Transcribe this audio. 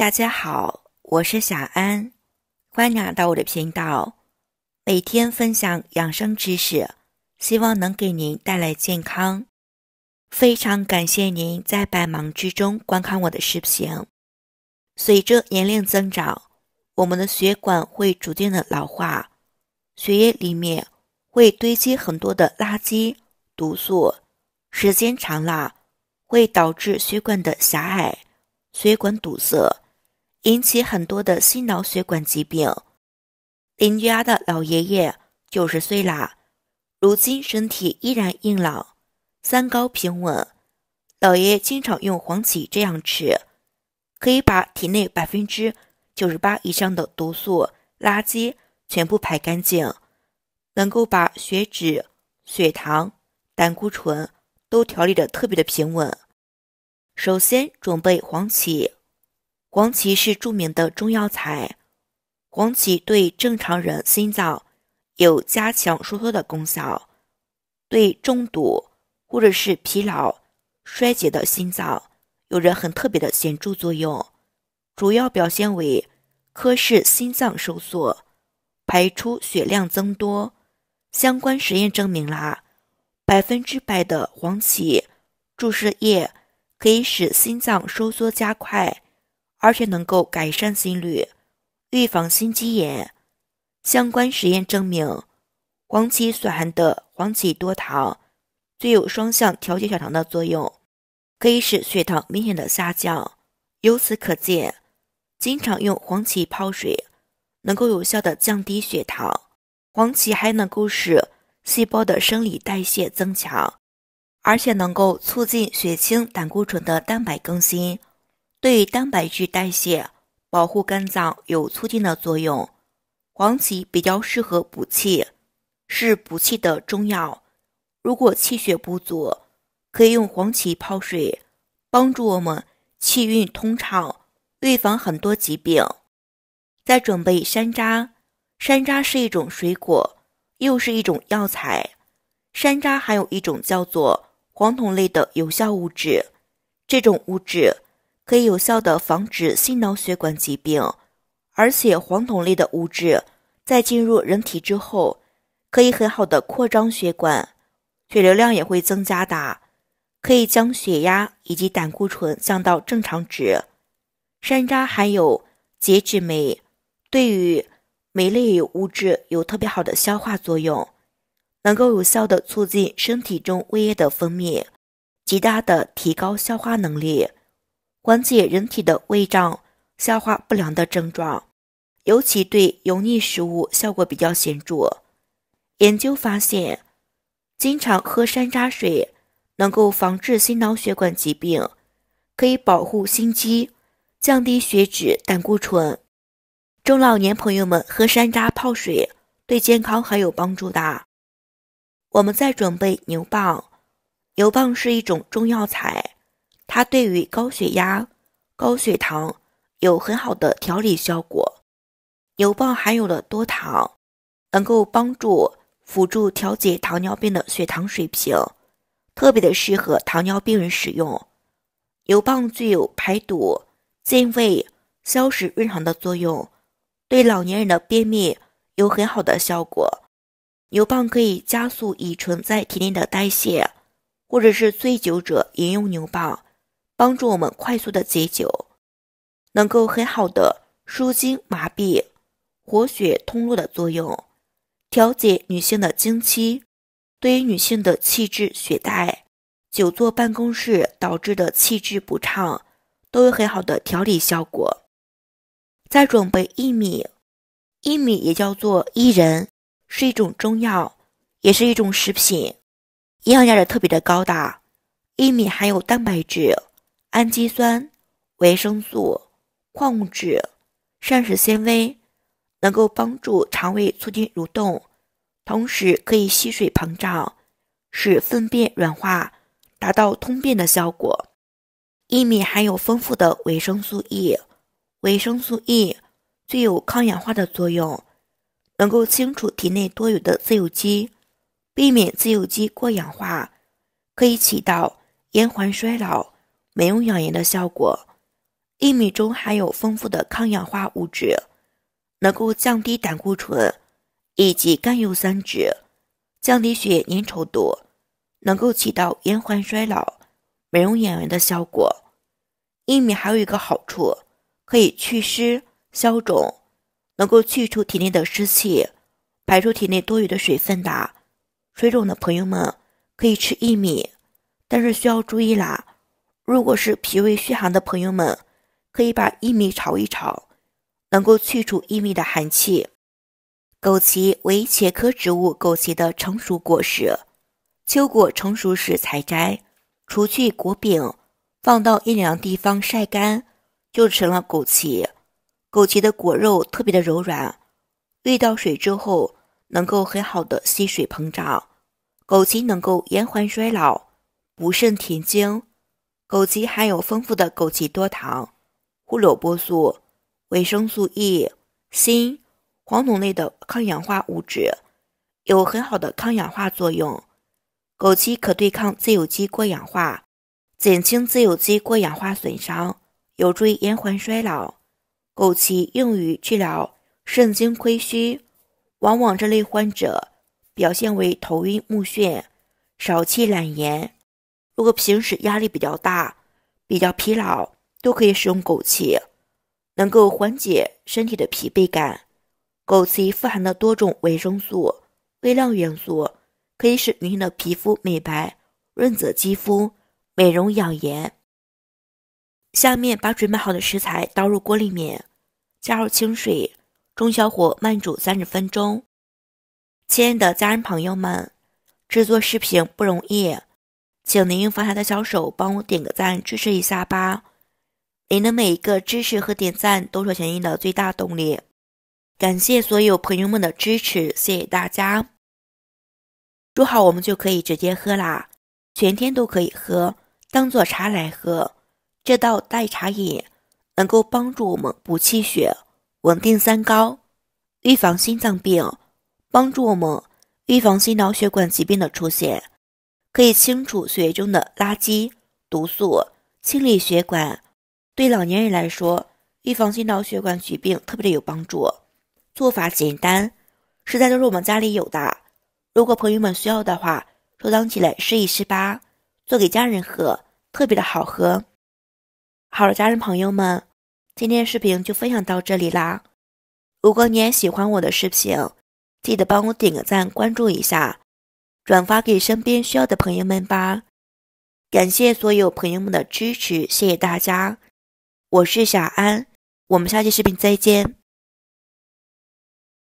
大家好，我是小安，欢迎来到我的频道，每天分享养生知识，希望能给您带来健康。非常感谢您在百忙之中观看我的视频。随着年龄增长，我们的血管会逐渐的老化，血液里面会堆积很多的垃圾毒素，时间长了会导致血管的狭隘、血管堵塞。引起很多的心脑血管疾病。邻居家的老爷爷九十岁啦，如今身体依然硬朗，三高平稳。老爷爷经常用黄芪这样吃，可以把体内百分之九十八以上的毒素垃圾全部排干净，能够把血脂、血糖、胆固醇都调理的特别的平稳。首先准备黄芪。黄芪是著名的中药材。黄芪对正常人心脏有加强收缩的功效，对中毒或者是疲劳衰竭的心脏有着很特别的显著作用，主要表现为科室心脏收缩、排出血量增多。相关实验证明啦，百分之百的黄芪注射液可以使心脏收缩加快。而且能够改善心率，预防心肌炎。相关实验证明，黄芪所含的黄芪多糖具有双向调节血糖的作用，可以使血糖明显的下降。由此可见，经常用黄芪泡水能够有效的降低血糖。黄芪还能够使细胞的生理代谢增强，而且能够促进血清胆固醇的蛋白更新。对蛋白质代谢、保护肝脏有促进的作用。黄芪比较适合补气，是补气的中药。如果气血不足，可以用黄芪泡水，帮助我们气运通畅，预防很多疾病。再准备山楂，山楂是一种水果，又是一种药材。山楂还有一种叫做黄酮类的有效物质，这种物质。可以有效的防止心脑血管疾病，而且黄酮类的物质在进入人体之后，可以很好的扩张血管，血流量也会增加的，可以将血压以及胆固醇降到正常值。山楂含有解脂酶，对于酶类物质有特别好的消化作用，能够有效的促进身体中胃液的分泌，极大的提高消化能力。缓解人体的胃胀、消化不良的症状，尤其对油腻食物效果比较显著。研究发现，经常喝山楂水能够防治心脑血管疾病，可以保护心肌，降低血脂、胆固醇。中老年朋友们喝山楂泡水对健康很有帮助的。我们再准备牛蒡，牛蒡是一种中药材。它对于高血压、高血糖有很好的调理效果。牛蒡含有的多糖能够帮助辅助调节糖尿病的血糖水平，特别的适合糖尿病人使用。牛蒡具有排毒、健胃、消食、润肠的作用，对老年人的便秘有很好的效果。牛蒡可以加速乙醇在体内的代谢，或者是醉酒者饮用牛蒡。帮助我们快速的解酒，能够很好的舒筋、麻痹、活血、通络的作用，调节女性的经期，对于女性的气滞血带、久坐办公室导致的气滞不畅，都有很好的调理效果。再准备薏米，薏米也叫做薏仁，是一种中药，也是一种食品，营养价值特别的高大。薏米含有蛋白质。氨基酸、维生素、矿物质、膳食纤维能够帮助肠胃促进蠕动，同时可以吸水膨胀，使粪便软化，达到通便的效果。薏米含有丰富的维生素 E，维生素 E 具有抗氧化的作用，能够清除体内多余的自由基，避免自由基过氧化，可以起到延缓衰老。美容养颜的效果，薏米中含有丰富的抗氧化物质，能够降低胆固醇以及甘油三酯，降低血液粘稠度，能够起到延缓衰老、美容养颜的效果。薏米还有一个好处，可以祛湿消肿，能够去除体内的湿气，排出体内多余的水分的。水肿的朋友们可以吃薏米，但是需要注意啦。如果是脾胃虚寒的朋友们，可以把薏米炒一炒，能够去除薏米的寒气。枸杞为茄科植物枸杞的成熟果实，秋果成熟时采摘，除去果柄，放到阴凉地方晒干，就成了枸杞。枸杞的果肉特别的柔软，遇到水之后能够很好的吸水膨胀。枸杞能够延缓衰老，补肾填精。枸杞含有丰富的枸杞多糖、胡萝卜素、维生素 E、锌、黄酮类的抗氧化物质，有很好的抗氧化作用。枸杞可对抗自由基过氧化，减轻自由基过氧化损伤，有助于延缓衰老。枸杞用于治疗肾精亏虚，往往这类患者表现为头晕目眩、少气懒言。如果平时压力比较大、比较疲劳，都可以使用枸杞，能够缓解身体的疲惫感。枸杞富含的多种维生素、微量元素，可以使女性的皮肤美白、润泽肌肤、美容养颜。下面把准备好的食材倒入锅里面，加入清水，中小火慢煮三十分钟。亲爱的家人朋友们，制作视频不容易。请您用发财的小手帮我点个赞，支持一下吧！您的每一个支持和点赞都是前进的最大动力。感谢所有朋友们的支持，谢谢大家！煮好我们就可以直接喝啦，全天都可以喝，当做茶来喝。这道代茶饮能够帮助我们补气血，稳定三高，预防心脏病，帮助我们预防心脑血管疾病的出现。可以清除血液中的垃圾毒素，清理血管，对老年人来说，预防心脑血管疾病特别的有帮助。做法简单，食材都是我们家里有的。如果朋友们需要的话，收藏起来试一试吧。做给家人喝，特别的好喝。好了，家人朋友们，今天视频就分享到这里啦。如果你也喜欢我的视频，记得帮我点个赞，关注一下。转发给身边需要的朋友们吧，感谢所有朋友们的支持，谢谢大家。我是小安，我们下期视频再见。